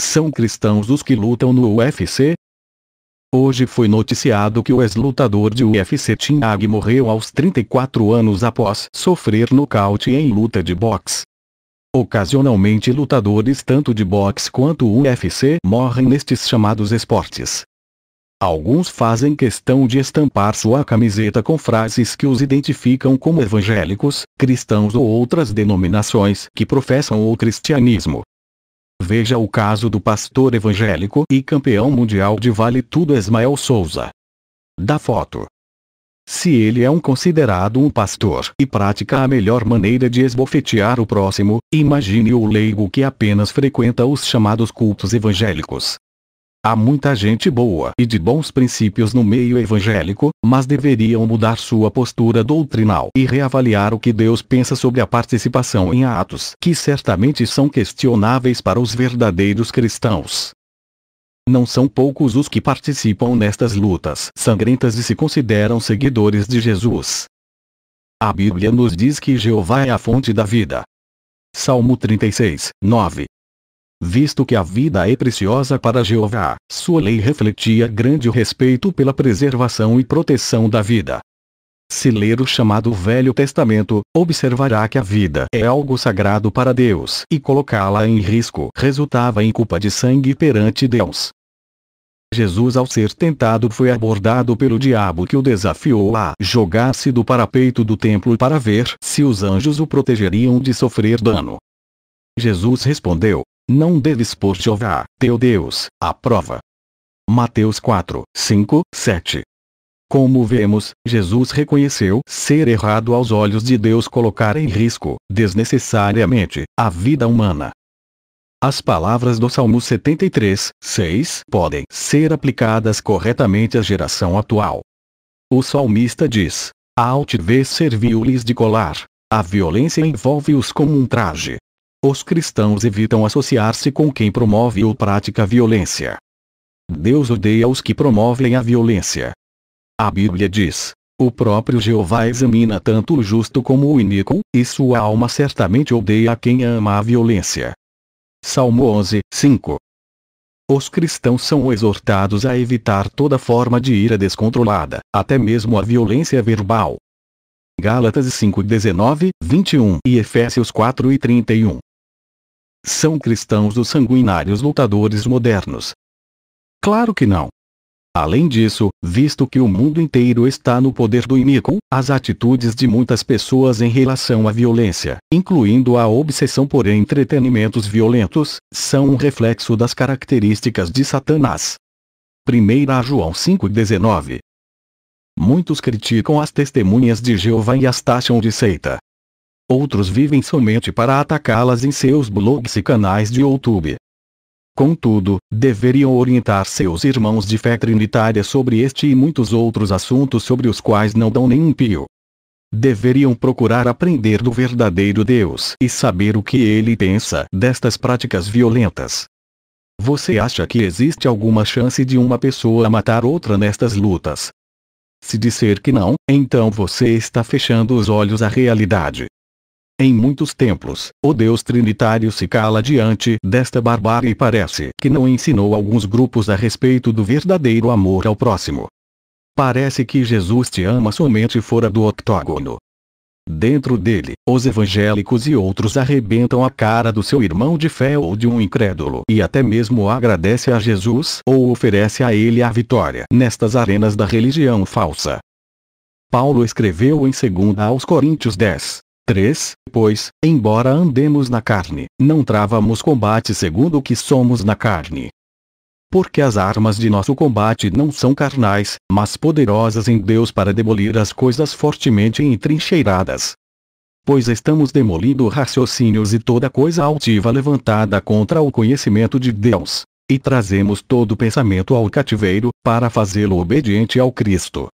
São cristãos os que lutam no UFC? Hoje foi noticiado que o ex-lutador de UFC Tim Hag morreu aos 34 anos após sofrer nocaute em luta de boxe. Ocasionalmente lutadores tanto de boxe quanto UFC morrem nestes chamados esportes. Alguns fazem questão de estampar sua camiseta com frases que os identificam como evangélicos, cristãos ou outras denominações que professam o cristianismo. Veja o caso do pastor evangélico e campeão mundial de vale tudo Ismael Souza. Da foto. Se ele é um considerado um pastor e pratica a melhor maneira de esbofetear o próximo, imagine o leigo que apenas frequenta os chamados cultos evangélicos. Há muita gente boa e de bons princípios no meio evangélico, mas deveriam mudar sua postura doutrinal e reavaliar o que Deus pensa sobre a participação em atos que certamente são questionáveis para os verdadeiros cristãos. Não são poucos os que participam nestas lutas sangrentas e se consideram seguidores de Jesus. A Bíblia nos diz que Jeová é a fonte da vida. Salmo 36, 9 visto que a vida é preciosa para Jeová. Sua lei refletia grande respeito pela preservação e proteção da vida. Se ler o chamado Velho Testamento, observará que a vida é algo sagrado para Deus e colocá-la em risco resultava em culpa de sangue perante Deus. Jesus ao ser tentado foi abordado pelo diabo que o desafiou a jogar-se do parapeito do templo para ver se os anjos o protegeriam de sofrer dano. Jesus respondeu, não deves pôr Jeová, teu Deus, à prova. Mateus 4, 5, 7. Como vemos, Jesus reconheceu ser errado aos olhos de Deus colocar em risco, desnecessariamente, a vida humana. As palavras do Salmo 73, 6 podem ser aplicadas corretamente à geração atual. O salmista diz: A altivez serviu-lhes de colar. A violência envolve-os como um traje. Os cristãos evitam associar-se com quem promove ou pratica violência. Deus odeia os que promovem a violência. A Bíblia diz: O próprio Jeová examina tanto o justo como o iníquo, e sua alma certamente odeia a quem ama a violência. Salmo 11, 5. Os cristãos são exortados a evitar toda forma de ira descontrolada, até mesmo a violência verbal. Gálatas 19, 21 e Efésios 4 e 31. São cristãos os sanguinários lutadores modernos? Claro que não. Além disso, visto que o mundo inteiro está no poder do iníquo, as atitudes de muitas pessoas em relação à violência, incluindo a obsessão por entretenimentos violentos, são um reflexo das características de Satanás. 1 João 5,19 Muitos criticam as testemunhas de Jeová e as taxam de seita, Outros vivem somente para atacá-las em seus blogs e canais de YouTube. Contudo, deveriam orientar seus irmãos de fé trinitária sobre este e muitos outros assuntos sobre os quais não dão nenhum pio. Deveriam procurar aprender do verdadeiro Deus e saber o que ele pensa destas práticas violentas. Você acha que existe alguma chance de uma pessoa matar outra nestas lutas? Se disser que não, então você está fechando os olhos à realidade. Em muitos templos, o Deus Trinitário se cala diante desta barbárie e parece que não ensinou alguns grupos a respeito do verdadeiro amor ao próximo. Parece que Jesus te ama somente fora do octógono. Dentro dele, os evangélicos e outros arrebentam a cara do seu irmão de fé ou de um incrédulo e até mesmo agradece a Jesus ou oferece a ele a vitória nestas arenas da religião falsa. Paulo escreveu em 2 aos Coríntios 10, 3. Pois, embora andemos na carne, não travamos combate segundo o que somos na carne. Porque as armas de nosso combate não são carnais, mas poderosas em Deus para demolir as coisas fortemente entrincheiradas. Pois estamos demolindo raciocínios e toda coisa altiva levantada contra o conhecimento de Deus, e trazemos todo pensamento ao cativeiro, para fazê-lo obediente ao Cristo